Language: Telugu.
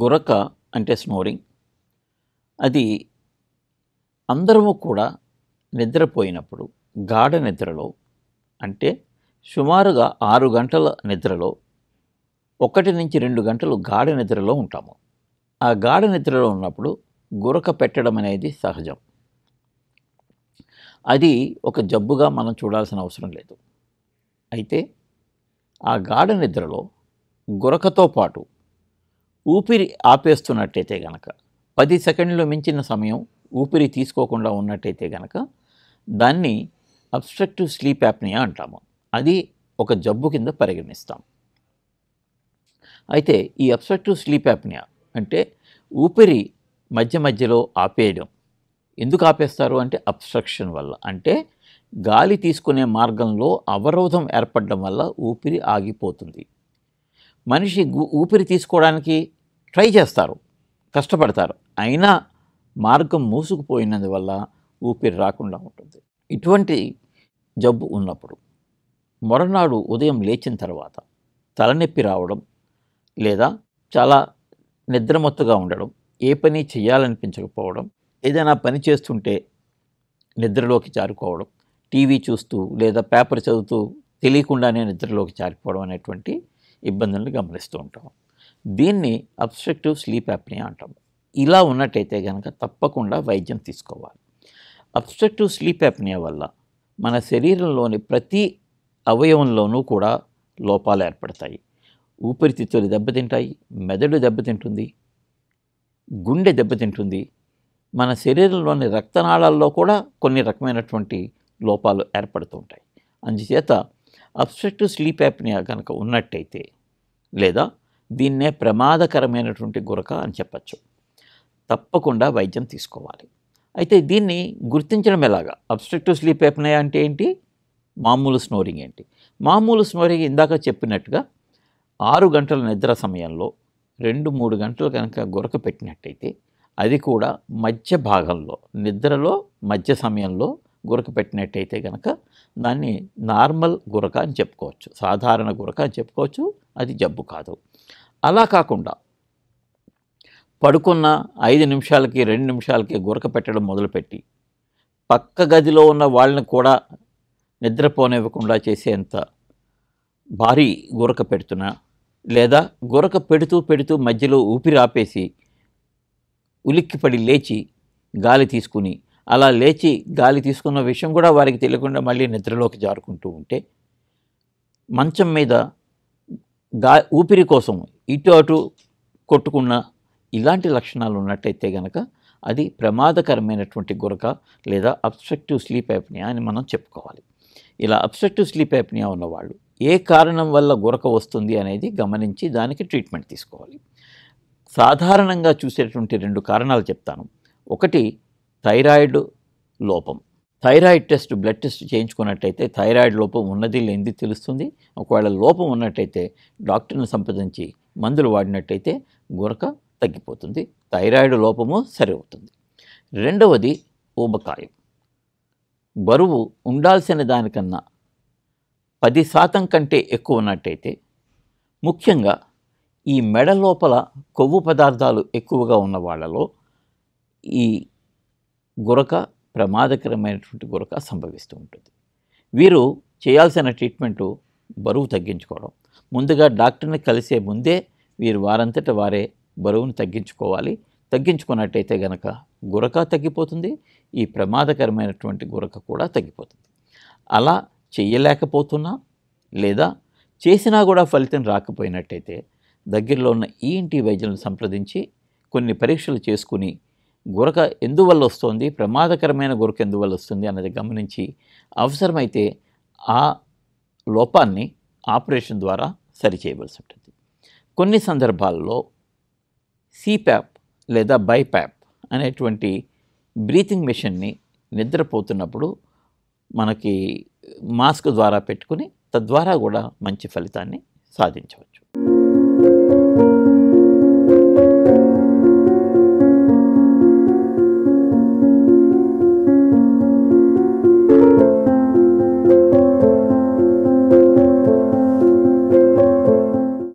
గురక అంటే స్నోరింగ్ అది అందరము కూడా నిద్రపోయినప్పుడు గాఢ నిద్రలో అంటే సుమారుగా ఆరు గంటల నిద్రలో ఒకటి నుంచి రెండు గంటలు గాఢ నిద్రలో ఉంటాము ఆ గాఢ నిద్రలో ఉన్నప్పుడు గురక పెట్టడం అనేది సహజం అది ఒక జబ్బుగా మనం చూడాల్సిన అవసరం లేదు అయితే ఆ గాఢ నిద్రలో గురకతో పాటు ఊపిరి ఆపేస్తున్నట్టయితే గనక పది సెకండ్లు మించిన సమయం ఊపిరి తీసుకోకుండా ఉన్నట్టయితే గనక దాన్ని అబ్స్ట్రక్టివ్ స్లీప్ యాప్నియా అంటాము అది ఒక జబ్బు కింద పరిగణిస్తాం అయితే ఈ అబ్స్ట్రక్టివ్ స్లీప్ యాప్నియా అంటే ఊపిరి మధ్య మధ్యలో ఆపేయడం ఎందుకు ఆపేస్తారు అంటే అబ్స్ట్రక్షన్ వల్ల అంటే గాలి తీసుకునే మార్గంలో అవరోధం ఏర్పడడం వల్ల ఊపిరి ఆగిపోతుంది మనిషి ఊపిరి తీసుకోవడానికి ట్రై చేస్తారు కష్టపడతారు అయినా మార్గం మూసుకుపోయినందువల్ల ఊపిరి రాకుండా ఉంటుంది ఇటువంటి జబ్బు ఉన్నప్పుడు మరునాడు ఉదయం లేచిన తర్వాత తలనొప్పి రావడం లేదా చాలా నిద్రమత్తుగా ఉండడం ఏ పని చేయాలనిపించకపోవడం ఏదైనా పని చేస్తుంటే నిద్రలోకి జారుకోవడం టీవీ చూస్తూ లేదా పేపర్ చదువుతూ తెలియకుండానే నిద్రలోకి జారిపోవడం అనేటువంటి ఇబ్బందులను గమనిస్తూ ఉంటాం దీన్ని అబ్స్ట్రక్టివ్ స్లీప్ యాప్ని అంటాం ఇలా ఉన్నట్టయితే కనుక తప్పకుండా వైద్యం తీసుకోవాలి అబ్స్ట్రక్టివ్ స్లీప్ యాప్నియా వల్ల మన శరీరంలోని ప్రతి అవయవంలోనూ కూడా లోపాలు ఏర్పడతాయి ఊపిరితిత్తులు దెబ్బతింటాయి మెదడు దెబ్బతింటుంది గుండె దెబ్బతింటుంది మన శరీరంలోని రక్తనాళాల్లో కూడా కొన్ని రకమైనటువంటి లోపాలు ఏర్పడుతూ ఉంటాయి అందుచేత అబ్స్ట్రక్టివ్ స్లీప్ యాప్నియా కనుక ఉన్నట్టయితే లేదా దీన్నే ప్రమాదకరమైనటువంటి గురక అని చెప్పచ్చు తప్పకుండా వైద్యం తీసుకోవాలి అయితే దీన్ని గుర్తించడం ఎలాగా అబ్స్ట్రక్టివ్ స్లీప్ అయిపోయినాయి అంటే ఏంటి మామూలు స్నోరింగ్ ఏంటి మామూలు స్నోరింగ్ ఇందాక చెప్పినట్టుగా ఆరు గంటల నిద్ర సమయంలో రెండు మూడు గంటలు కనుక గురక పెట్టినట్టయితే అది కూడా మధ్య భాగంలో నిద్రలో మధ్య సమయంలో గురక పెట్టినట్టయితే కనుక దాన్ని నార్మల్ గురక అని చెప్పుకోవచ్చు సాధారణ గురక అని చెప్పుకోవచ్చు అది జబ్బు కాదు అలా కాకుండా పడుకున్న ఐదు నిమిషాలకి రెండు నిమిషాలకి గురక పెట్టడం మొదలుపెట్టి పక్క గదిలో ఉన్న వాళ్ళని కూడా నిద్రపోనివ్వకుండా చేసేంత భారీ గురక పెడుతున్నా లేదా గురక పెడుతూ పెడుతూ మధ్యలో ఊపిరి ఆపేసి ఉలిక్కిపడి లేచి గాలి తీసుకుని అలా లేచి గాలి తీసుకున్న విషయం కూడా వారికి తెలియకుండా మళ్ళీ నిద్రలోకి జారుకుంటూ ఉంటే మంచం మీద గా ఊపిరి కోసం ఇటు అటు కొట్టుకున్న ఇలాంటి లక్షణాలు ఉన్నట్టయితే గనక అది ప్రమాదకరమైనటువంటి గురక లేదా అబ్స్ట్రక్టివ్ స్లీప్ యాప్నియా అని మనం చెప్పుకోవాలి ఇలా అబ్స్ట్రక్టివ్ స్లీప్ యాప్నియా ఉన్నవాళ్ళు ఏ కారణం వల్ల గురక వస్తుంది అనేది గమనించి దానికి ట్రీట్మెంట్ తీసుకోవాలి సాధారణంగా చూసేటువంటి రెండు కారణాలు చెప్తాను ఒకటి థైరాయిడ్ లోపం థైరాయిడ్ టెస్ట్ బ్లడ్ టెస్ట్ చేయించుకున్నట్టయితే థైరాయిడ్ లోపం ఉన్నది లేనిది తెలుస్తుంది ఒకవేళ లోపం ఉన్నట్టయితే డాక్టర్ని సంప్రదించి మందులు వాడినట్టయితే గురక తగ్గిపోతుంది థైరాయిడ్ లోపము సరి అవుతుంది రెండవది ఊబకాయం బరువు ఉండాల్సిన దానికన్నా పది శాతం కంటే ఎక్కువ ఉన్నట్టయితే ముఖ్యంగా ఈ మెడ లోపల కొవ్వు పదార్థాలు ఎక్కువగా ఉన్న వాళ్ళలో ఈ గురక ప్రమాదకరమైనటువంటి గురక సంభవిస్తూ ఉంటుంది వీరు చేయాల్సిన ట్రీట్మెంటు బరువు తగ్గించుకోవడం ముందుగా డాక్టర్ని కలిసే ముందే వీరు వారంతట వారే బరువును తగ్గించుకోవాలి తగ్గించుకున్నట్టయితే గనక గురక తగ్గిపోతుంది ఈ ప్రమాదకరమైనటువంటి గురక కూడా తగ్గిపోతుంది అలా చేయలేకపోతున్నా లేదా చేసినా కూడా ఫలితం రాకపోయినట్టయితే దగ్గరలో ఉన్న ఈఎన్టీ వైద్యులను సంప్రదించి కొన్ని పరీక్షలు చేసుకుని గురక ఎందువల్ల వస్తుంది ప్రమాదకరమైన గురక ఎందువల్ల వస్తుంది అన్నది గమనించి అవసరమైతే ఆ లోపాన్ని ఆపరేషన్ ద్వారా సరిచేయవలసి ఉంటుంది కొన్ని సందర్భాల్లో సిప్యాప్ లేదా బైప్యాప్ అనేటువంటి బ్రీతింగ్ మిషన్ని నిద్రపోతున్నప్పుడు మనకి మాస్క్ ద్వారా పెట్టుకుని తద్వారా కూడా మంచి ఫలితాన్ని సాధించవచ్చు